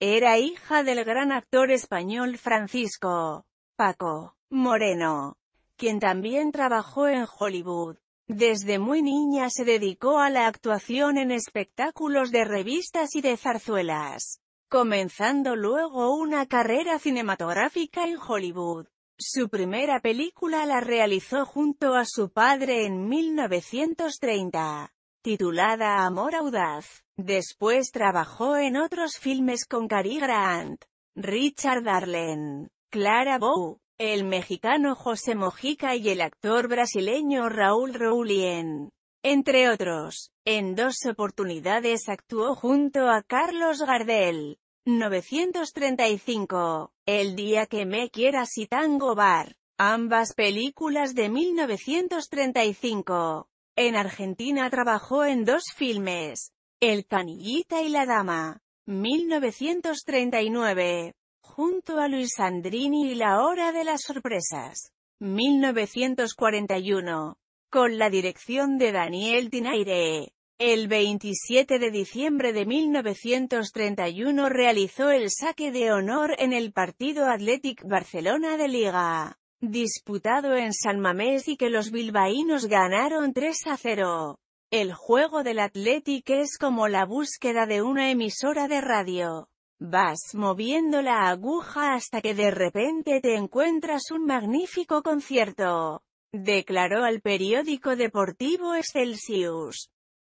Era hija del gran actor español Francisco Paco Moreno, quien también trabajó en Hollywood. Desde muy niña se dedicó a la actuación en espectáculos de revistas y de zarzuelas, comenzando luego una carrera cinematográfica en Hollywood. Su primera película la realizó junto a su padre en 1930 titulada Amor Audaz. Después trabajó en otros filmes con Cary Grant, Richard Darlene, Clara Bow, el mexicano José Mojica y el actor brasileño Raúl Roulien. Entre otros, en dos oportunidades actuó junto a Carlos Gardel. 935. El día que me quieras y Tango Bar. Ambas películas de 1935. En Argentina trabajó en dos filmes, El canillita y la dama, 1939, junto a Luis Andrini y La hora de las sorpresas, 1941, con la dirección de Daniel Tinaire. El 27 de diciembre de 1931 realizó el saque de honor en el partido Athletic Barcelona de Liga disputado en San Mamés y que los bilbaínos ganaron 3 a 0. El juego del Athletic es como la búsqueda de una emisora de radio. Vas moviendo la aguja hasta que de repente te encuentras un magnífico concierto, declaró al periódico deportivo Excelsius.